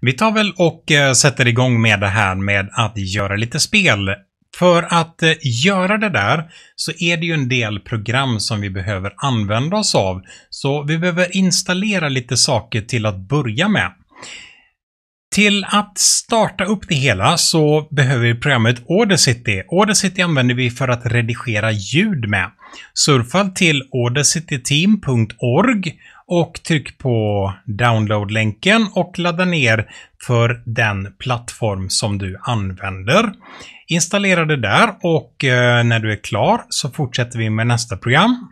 Vi tar väl och eh, sätter igång med det här med att göra lite spel. För att eh, göra det där så är det ju en del program som vi behöver använda oss av. Så vi behöver installera lite saker till att börja med. Till att starta upp det hela så behöver vi programmet Audacity. Audacity använder vi för att redigera ljud med. Surfa till audacityteam.org och tryck på download-länken och ladda ner för den plattform som du använder. Installera det där och eh, när du är klar så fortsätter vi med nästa program.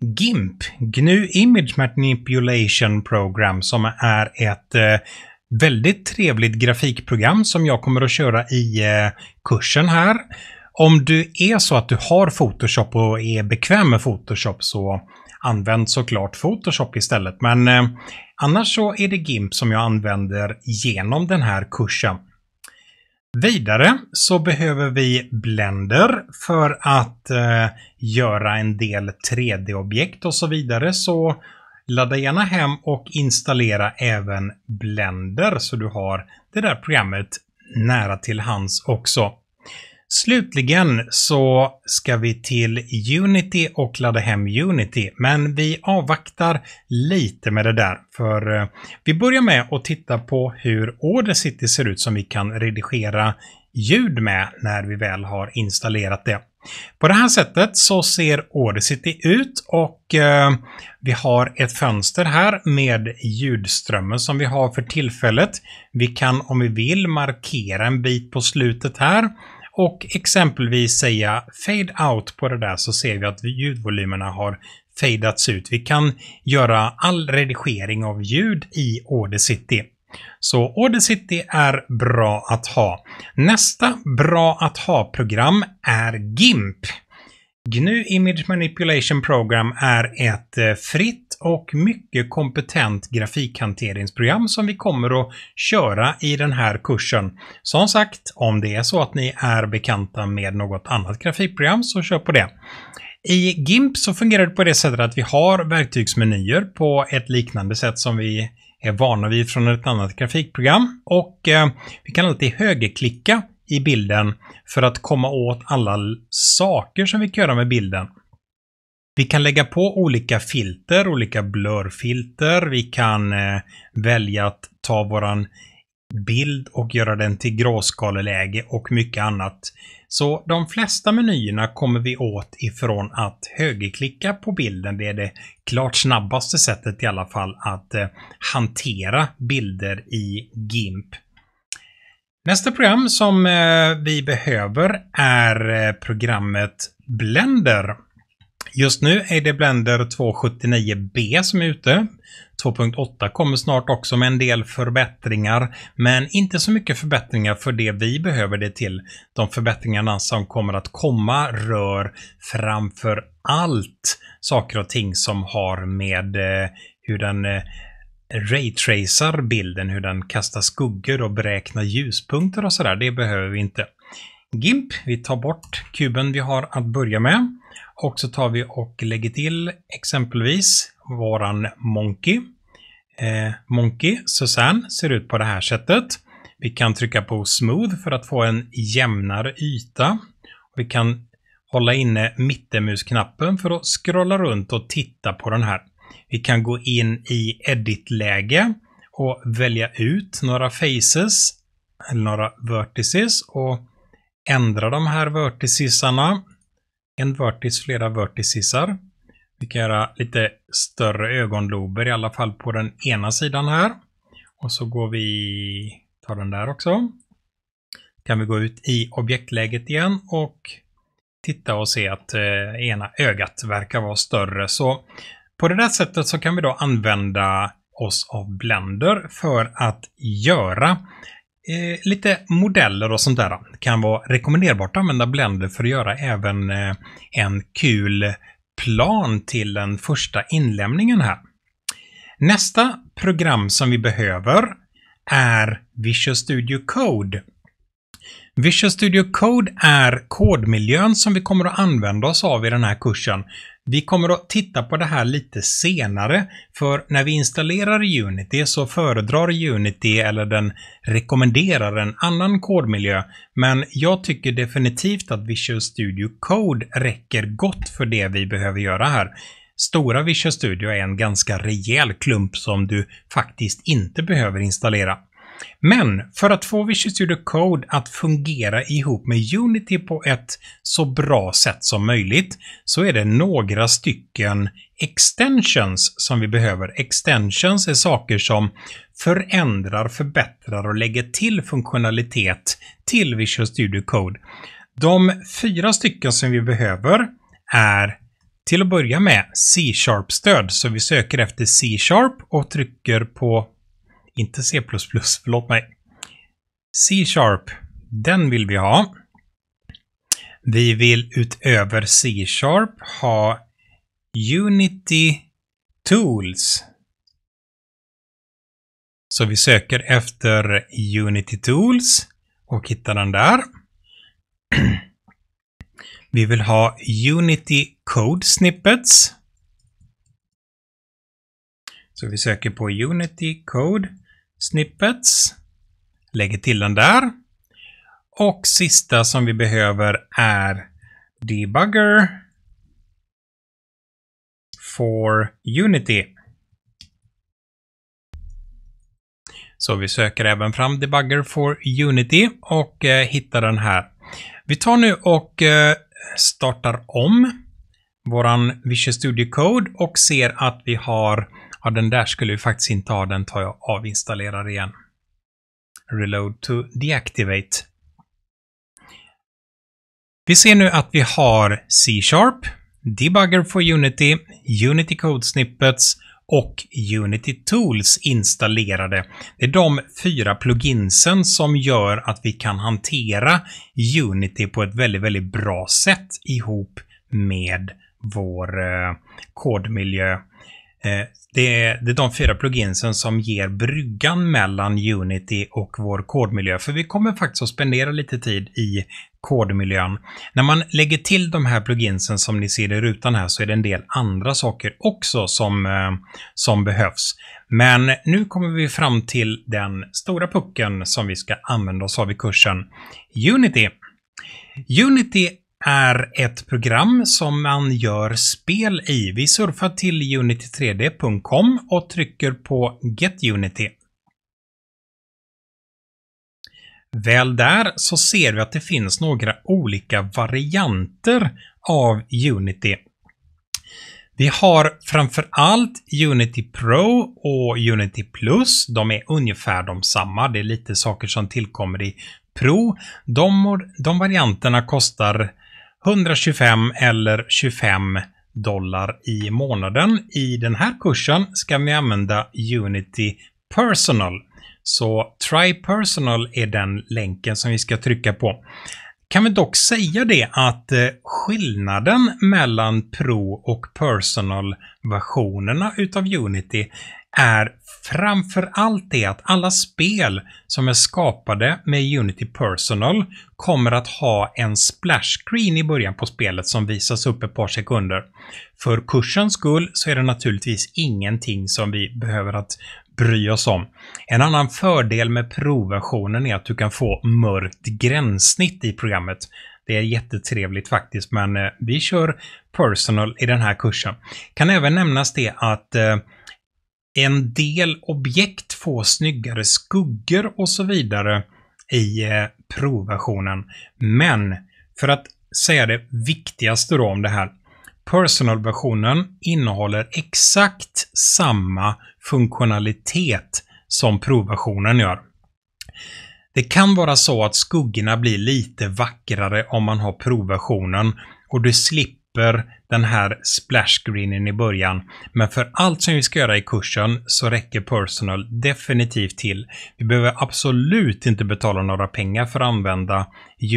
GIMP, GNU Image Manipulation Program, som är ett eh, väldigt trevligt grafikprogram som jag kommer att köra i eh, kursen här. Om du är så att du har Photoshop och är bekväm med Photoshop så använd såklart Photoshop istället. Men eh, annars så är det GIMP som jag använder genom den här kursen. Vidare så behöver vi Blender för att eh, göra en del 3D-objekt och så vidare. Så Ladda gärna hem och installera även Blender så du har det där programmet nära till hands också. Slutligen så ska vi till Unity och ladda hem Unity, men vi avvaktar lite med det där. För eh, vi börjar med att titta på hur Audacity ser ut som vi kan redigera ljud med när vi väl har installerat det. På det här sättet så ser Audacity ut och eh, vi har ett fönster här med ljudströmmen som vi har för tillfället. Vi kan om vi vill markera en bit på slutet här och exempelvis säga fade out på det där så ser vi att ljudvolymerna har fadeats ut. Vi kan göra all redigering av ljud i Audacity. Så Audacity är bra att ha. Nästa bra att ha-program är GIMP. GNU Image Manipulation Program är ett eh, fritt och mycket kompetent grafikhanteringsprogram som vi kommer att köra i den här kursen. Som sagt, om det är så att ni är bekanta med något annat grafikprogram så kör på det. I GIMP så fungerar det på det sättet att vi har verktygsmenyer på ett liknande sätt som vi är vana vid från ett annat grafikprogram. Och eh, vi kan alltid högerklicka i bilden för att komma åt alla saker som vi kan göra med bilden. Vi kan lägga på olika filter, olika blurfilter. Vi kan eh, välja att ta våran bild och göra den till gråskaleläge och mycket annat. Så de flesta menyerna kommer vi åt ifrån att högerklicka på bilden. Det är det klart snabbaste sättet i alla fall att eh, hantera bilder i GIMP. Nästa program som eh, vi behöver är eh, programmet Blender. Just nu är det Blender 2.79b som är ute. 2.8 kommer snart också med en del förbättringar, men inte så mycket förbättringar för det vi behöver det till. De förbättringarna som kommer att komma rör framför allt saker och ting som har med eh, hur den eh, raytracar bilden, hur den kastar skuggor och beräknar ljuspunkter och sådär. Det behöver vi inte. GIMP. Vi tar bort kuben vi har att börja med. Och så tar vi och lägger till exempelvis våran Monkey. Eh, Monkey, Susanne, ser ut på det här sättet. Vi kan trycka på Smooth för att få en jämnare yta. Vi kan hålla inne mittemusknappen för att scrolla runt och titta på den här. Vi kan gå in i Edit-läge och välja ut några faces, eller några vertices och ändra de här verticisarna. En vertis, flera verticisar. Vi kan göra lite större ögonlober, i alla fall på den ena sidan här. Och så går vi, tar den där också. Kan vi gå ut i objektläget igen och titta och se att eh, ena ögat verkar vara större. Så på det där sättet så kan vi då använda oss av Blender för att göra eh, lite modeller och sånt där. Det kan vara rekommenderbart att använda Blender för att göra även eh, en kul plan till den första inlämningen här. Nästa program som vi behöver är Visual Studio Code. Visual Studio Code är kodmiljön som vi kommer att använda oss av i den här kursen vi kommer att titta på det här lite senare, för när vi installerar Unity så föredrar Unity eller den rekommenderar en annan kodmiljö, men jag tycker definitivt att Visual Studio Code räcker gott för det vi behöver göra här. Stora Visual Studio är en ganska rejäl klump som du faktiskt inte behöver installera. Men för att få Visual Studio Code att fungera ihop med Unity på ett så bra sätt som möjligt så är det några stycken extensions som vi behöver. Extensions är saker som förändrar, förbättrar och lägger till funktionalitet till Visual Studio Code. De fyra stycken som vi behöver är till att börja med C-sharp-stöd. Så vi söker efter C-sharp och trycker på inte C++, förlåt mig. C-sharp, den vill vi ha. Vi vill utöver C-sharp ha Unity Tools. Så vi söker efter Unity Tools och hittar den där. Vi vill ha Unity Code Snippets. Så vi söker på Unity Code snippets. Lägger till den där. Och sista som vi behöver är debugger for Unity. Så vi söker även fram debugger for Unity och eh, hittar den här. Vi tar nu och eh, startar om våran Visual Studio Code och ser att vi har Ja, den där skulle vi faktiskt inte ha. Den tar jag avinstallerar igen. Reload to deactivate. Vi ser nu att vi har C-sharp, Debugger for Unity, Unity Code Snippets och Unity Tools installerade. Det är de fyra pluginsen som gör att vi kan hantera Unity på ett väldigt, väldigt bra sätt ihop med vår eh, kodmiljö. Eh, det är, det är de fyra pluginsen som ger bryggan mellan Unity och vår kodmiljö, för vi kommer faktiskt att spendera lite tid i kodmiljön. När man lägger till de här pluginsen som ni ser i rutan här så är det en del andra saker också som, eh, som behövs. Men nu kommer vi fram till den stora pucken som vi ska använda oss av i kursen Unity. Unity är ett program som man gör spel i. Vi surfar till unity3d.com och trycker på Get Unity. Väl där så ser vi att det finns några olika varianter av Unity. Vi har framför allt Unity Pro och Unity Plus. De är ungefär de samma. Det är lite saker som tillkommer i Pro. De, de varianterna kostar 125 eller 25 dollar i månaden. I den här kursen ska vi använda Unity Personal. Så Try Personal är den länken som vi ska trycka på kan vi dock säga det att eh, skillnaden mellan Pro och Personal-versionerna utav Unity är framför allt det att alla spel som är skapade med Unity Personal kommer att ha en splash screen i början på spelet som visas upp ett par sekunder. För kursens skull så är det naturligtvis ingenting som vi behöver att bry oss om. En annan fördel med provversionen är att du kan få mörkt gränssnitt i programmet. Det är jättetrevligt faktiskt, men eh, vi kör personal i den här kursen. Kan även nämnas det att eh, en del objekt får snyggare skuggor och så vidare i eh, provversionen. Men för att säga det viktigaste då om det här Personal-versionen innehåller exakt samma funktionalitet som provversionen gör. Det kan vara så att skuggorna blir lite vackrare om man har provversionen och du slipper släpper den här splash-screenen i början. Men för allt som vi ska göra i kursen så räcker personal definitivt till. Vi behöver absolut inte betala några pengar för att använda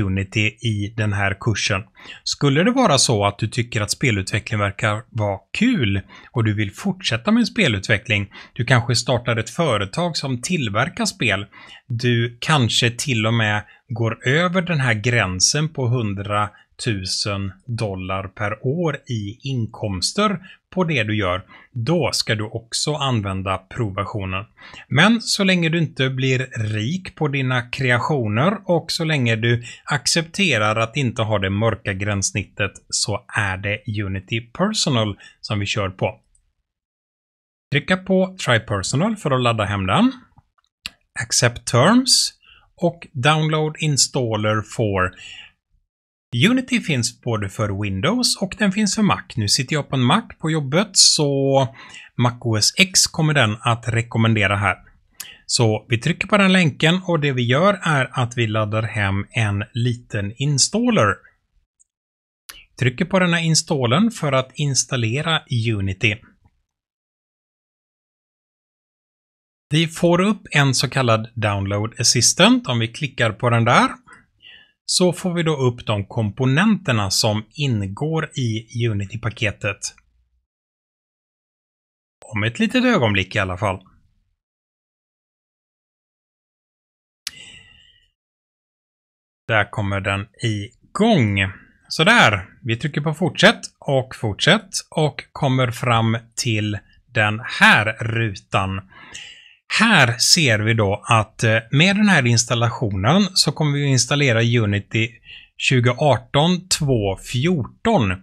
Unity i den här kursen. Skulle det vara så att du tycker att spelutveckling verkar vara kul och du vill fortsätta med spelutveckling, du kanske startar ett företag som tillverkar spel, du kanske till och med går över den här gränsen på 100 tusen dollar per år i inkomster på det du gör, då ska du också använda provisionen. Men så länge du inte blir rik på dina kreationer och så länge du accepterar att inte ha det mörka gränssnittet så är det Unity Personal som vi kör på. Trycka på Try Personal för att ladda hem den. Accept Terms och Download Installer for Unity finns både för Windows och den finns för Mac. Nu sitter jag på en Mac på jobbet så MacOS X kommer den att rekommendera här. Så vi trycker på den länken och det vi gör är att vi laddar hem en liten installer. Trycker på den här installen för att installera Unity. Vi får upp en så kallad Download Assistant om vi klickar på den där så får vi då upp de komponenterna som ingår i Unity-paketet. Om ett litet ögonblick i alla fall. Där kommer den igång. Sådär, vi trycker på fortsätt och fortsätt och kommer fram till den här rutan här ser vi då att eh, med den här installationen så kommer vi installera Unity 2018-2.14.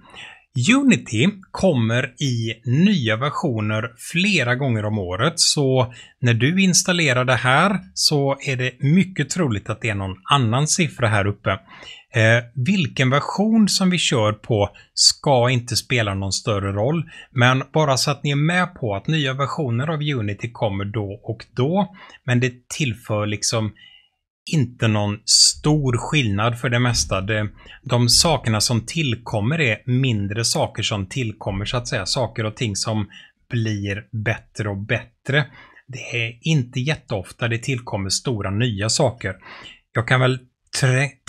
Unity kommer i nya versioner flera gånger om året, så när du installerar det här så är det mycket troligt att det är någon annan siffra här uppe. Eh, vilken version som vi kör på ska inte spela någon större roll, men bara så att ni är med på att nya versioner av Unity kommer då och då. Men det tillför liksom inte någon stor skillnad för det mesta. De, de sakerna som tillkommer är mindre saker som tillkommer så att säga. Saker och ting som blir bättre och bättre. Det är inte jätteofta det tillkommer stora nya saker. Jag kan väl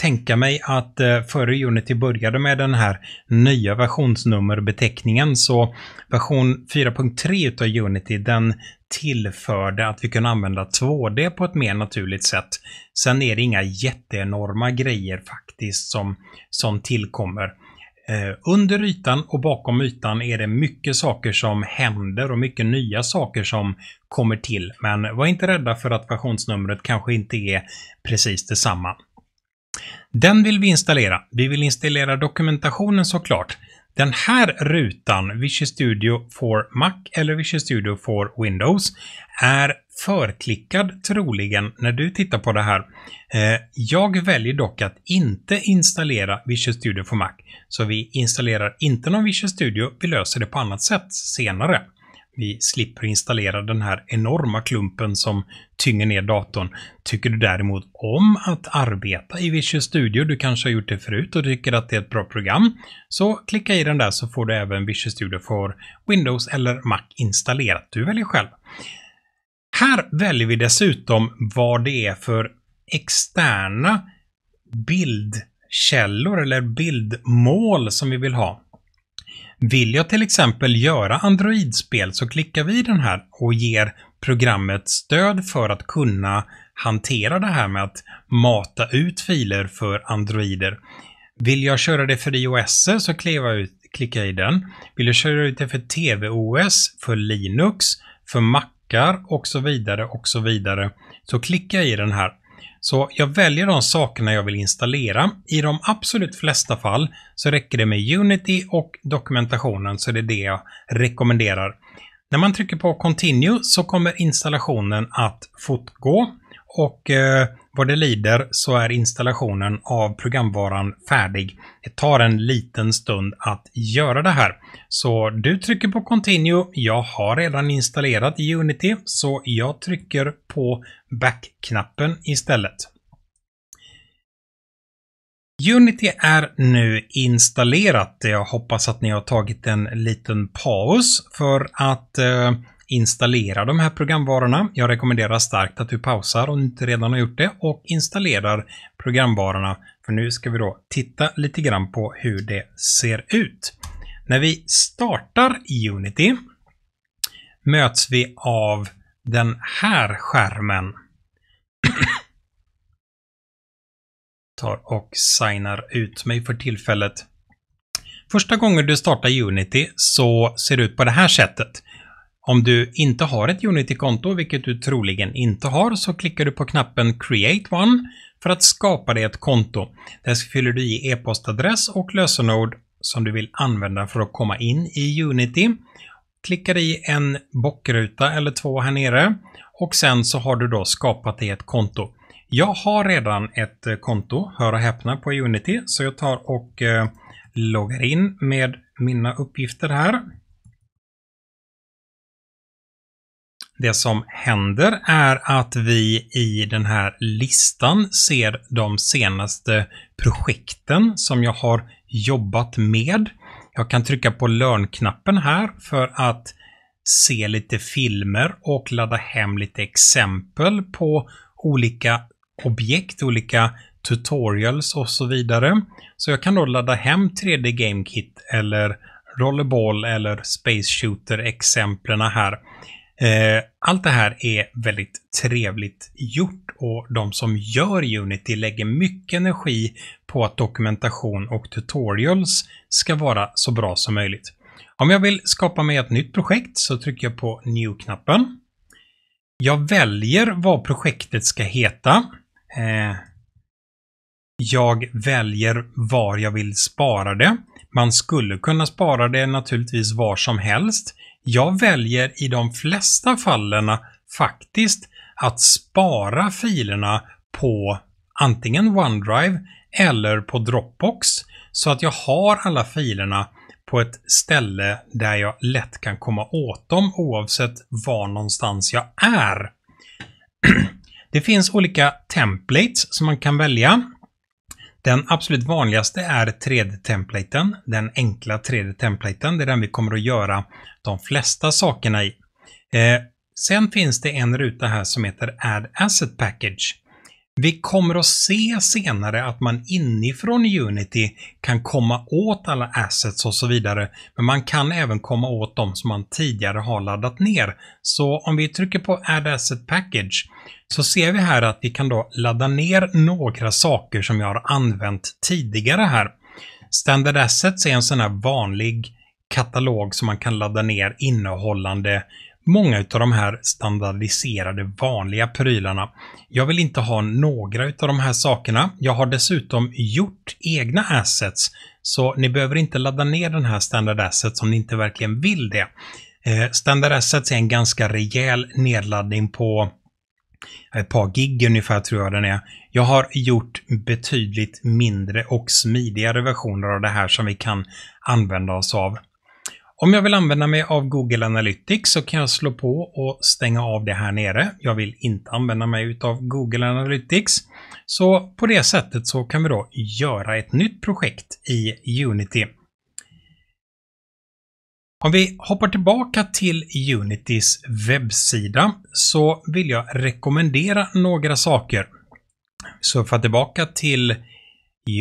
tänka mig att eh, före Unity började med den här nya versionsnummerbeteckningen så version 4.3 utav Unity den tillförde att vi kunde använda 2D på ett mer naturligt sätt. Sen är det inga jätteenorma grejer faktiskt som, som tillkommer. Eh, under ytan och bakom ytan är det mycket saker som händer och mycket nya saker som kommer till. Men var inte rädda för att versionsnumret kanske inte är precis detsamma. Den vill vi installera. Vi vill installera dokumentationen såklart. Den här rutan, Visual Studio for Mac eller Visual Studio for Windows, är förklickad troligen när du tittar på det här. Eh, jag väljer dock att inte installera Visual Studio for Mac, så vi installerar inte någon Visual Studio, vi löser det på annat sätt senare vi slipper installera den här enorma klumpen som tynger ner datorn. Tycker du däremot om att arbeta i Visual Studio, du kanske har gjort det förut och tycker att det är ett bra program, så klicka i den där så får du även Visual Studio för Windows eller Mac installerat. Du väljer själv. Här väljer vi dessutom vad det är för externa bildkällor eller bildmål som vi vill ha. Vill jag till exempel göra Android-spel så klickar vi i den här och ger programmet stöd för att kunna hantera det här med att mata ut filer för Androider. Vill jag köra det för iOS så ut, klickar jag i den. Vill jag köra ut det för TVOS, för Linux, för Macar och så vidare och så vidare. Så klickar jag i den här så jag väljer de sakerna jag vill installera. I de absolut flesta fall så räcker det med Unity och dokumentationen så det är det jag rekommenderar. När man trycker på Continue så kommer installationen att fortgå och eh, vad det lider så är installationen av programvaran färdig. Det tar en liten stund att göra det här. Så du trycker på Continue. Jag har redan installerat Unity så jag trycker på Back-knappen istället. Unity är nu installerat. Jag hoppas att ni har tagit en liten paus för att eh, installera de här programvarorna. Jag rekommenderar starkt att du pausar om du inte redan har gjort det och installerar programvarorna. För nu ska vi då titta lite grann på hur det ser ut. När vi startar Unity möts vi av den här skärmen. Tar och signar ut mig för tillfället. Första gången du startar Unity så ser det ut på det här sättet. Om du inte har ett Unity-konto, vilket du troligen inte har, så klickar du på knappen Create One för att skapa dig ett konto. Där fyller du i e-postadress och lösenord som du vill använda för att komma in i Unity. Klickar i en bockruta eller två här nere och sen så har du då skapat dig ett konto. Jag har redan ett eh, konto, hör och häpna, på Unity, så jag tar och eh, loggar in med mina uppgifter här. det som händer är att vi i den här listan ser de senaste projekten som jag har jobbat med. Jag kan trycka på Learn-knappen här för att se lite filmer och ladda hem lite exempel på olika objekt, olika tutorials och så vidare. Så jag kan då ladda hem 3D GameKit eller Rollerball eller Space Shooter exemplen här. Eh, allt det här är väldigt trevligt gjort och de som gör Unity lägger mycket energi på att dokumentation och tutorials ska vara så bra som möjligt. Om jag vill skapa mig ett nytt projekt så trycker jag på New-knappen. Jag väljer vad projektet ska heta. Eh, jag väljer var jag vill spara det. Man skulle kunna spara det naturligtvis var som helst. Jag väljer i de flesta fallen faktiskt att spara filerna på antingen OneDrive eller på Dropbox så att jag har alla filerna på ett ställe där jag lätt kan komma åt dem oavsett var någonstans jag är. Det finns olika templates som man kan välja. Den absolut vanligaste är 3D-templaten, den enkla 3D-templaten. Det är den vi kommer att göra de flesta sakerna i. Eh, sen finns det en ruta här som heter Add Asset Package. Vi kommer att se senare att man inifrån Unity kan komma åt alla assets och så vidare, men man kan även komma åt de som man tidigare har laddat ner. Så om vi trycker på Add Asset Package så ser vi här att vi kan då ladda ner några saker som jag har använt tidigare här. Standard Assets är en sån här vanlig katalog som man kan ladda ner innehållande många av de här standardiserade vanliga prylarna. Jag vill inte ha några av de här sakerna. Jag har dessutom gjort egna assets, så ni behöver inte ladda ner den här standard assets om ni inte verkligen vill det. Eh, standard assets är en ganska rejäl nedladdning på ett par gig ungefär tror jag den är. Jag har gjort betydligt mindre och smidigare versioner av det här som vi kan använda oss av. Om jag vill använda mig av Google Analytics så kan jag slå på och stänga av det här nere. Jag vill inte använda mig av Google Analytics. Så på det sättet så kan vi då göra ett nytt projekt i Unity. Om vi hoppar tillbaka till Unitys webbsida så vill jag rekommendera några saker. Surfa tillbaka till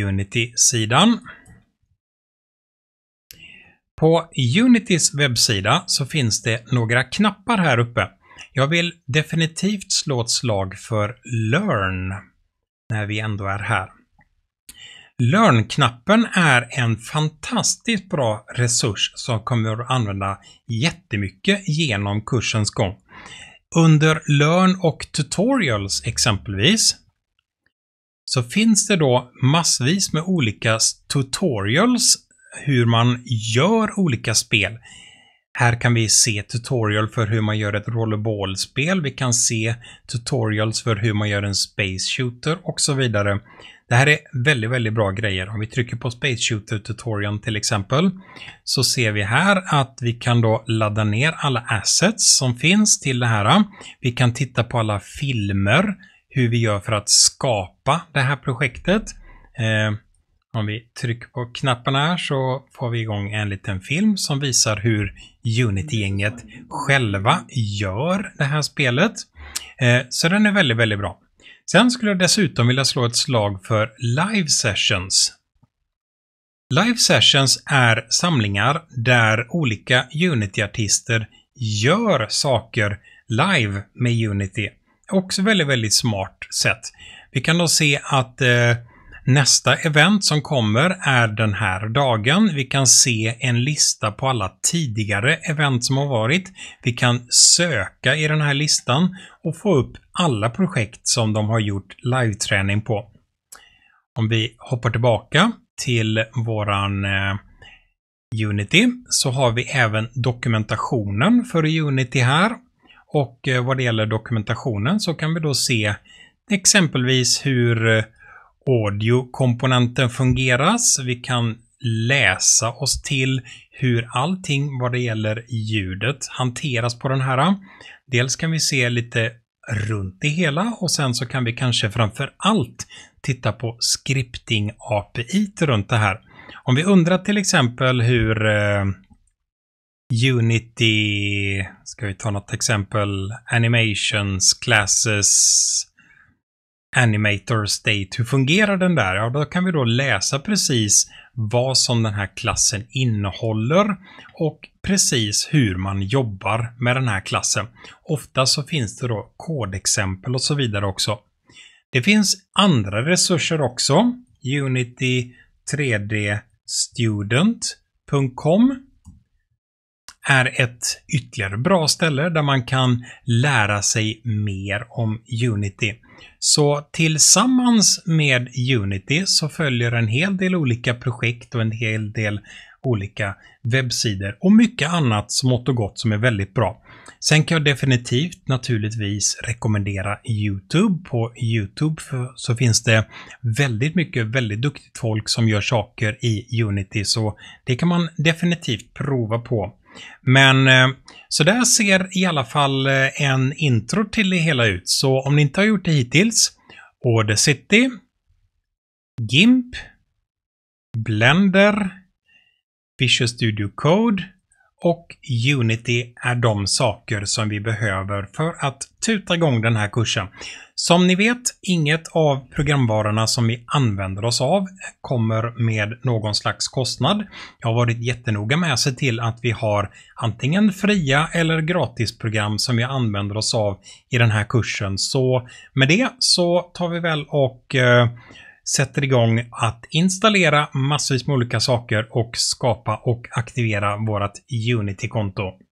Unity-sidan. På Unitys webbsida så finns det några knappar här uppe. Jag vill definitivt slå ett slag för Learn när vi ändå är här. Learn-knappen är en fantastiskt bra resurs som kommer att använda jättemycket genom kursens gång. Under Learn och Tutorials exempelvis så finns det då massvis med olika tutorials hur man gör olika spel. Här kan vi se tutorial för hur man gör ett rollerballspel. Vi kan se tutorials för hur man gör en space shooter och så vidare. Det här är väldigt, väldigt bra grejer. Om vi trycker på space shooter tutorial till exempel så ser vi här att vi kan då ladda ner alla assets som finns till det här. Vi kan titta på alla filmer, hur vi gör för att skapa det här projektet. Eh, om vi trycker på knapparna här så får vi igång en liten film som visar hur Unity-gänget själva gör det här spelet. Eh, så den är väldigt, väldigt bra. Sen skulle jag dessutom vilja slå ett slag för live sessions. Live sessions är samlingar där olika Unity-artister gör saker live med Unity. Också väldigt, väldigt smart sätt. Vi kan då se att eh, Nästa event som kommer är den här dagen. Vi kan se en lista på alla tidigare event som har varit. Vi kan söka i den här listan och få upp alla projekt som de har gjort live-träning på. Om vi hoppar tillbaka till våran eh, Unity så har vi även dokumentationen för Unity här. Och eh, vad det gäller dokumentationen så kan vi då se exempelvis hur eh, audiokomponenten fungerar. Så vi kan läsa oss till hur allting vad det gäller ljudet hanteras på den här. Dels kan vi se lite runt det hela och sen så kan vi kanske framför allt titta på scripting API runt det här. Om vi undrar till exempel hur eh, Unity, ska vi ta något exempel, animations, classes, Animator State. Hur fungerar den där? Ja, då kan vi då läsa precis vad som den här klassen innehåller och precis hur man jobbar med den här klassen. Ofta så finns det då kodexempel och så vidare också. Det finns andra resurser också. Unity 3D Student.com är ett ytterligare bra ställe där man kan lära sig mer om Unity. Så tillsammans med Unity så följer en hel del olika projekt och en hel del olika webbsidor och mycket annat smått och gott som är väldigt bra. Sen kan jag definitivt naturligtvis rekommendera Youtube. På Youtube så finns det väldigt mycket väldigt duktigt folk som gör saker i Unity så det kan man definitivt prova på. Men eh, så där ser i alla fall eh, en intro till det hela ut. Så om ni inte har gjort det hittills, Order City, GIMP, Blender, Visual Studio Code, och Unity är de saker som vi behöver för att tuta igång den här kursen. Som ni vet, inget av programvarorna som vi använder oss av kommer med någon slags kostnad. Jag har varit jättenoga med att se till att vi har antingen fria eller gratisprogram som vi använder oss av i den här kursen. Så med det så tar vi väl och eh, sätter igång att installera massvis med olika saker och skapa och aktivera vårt Unity-konto.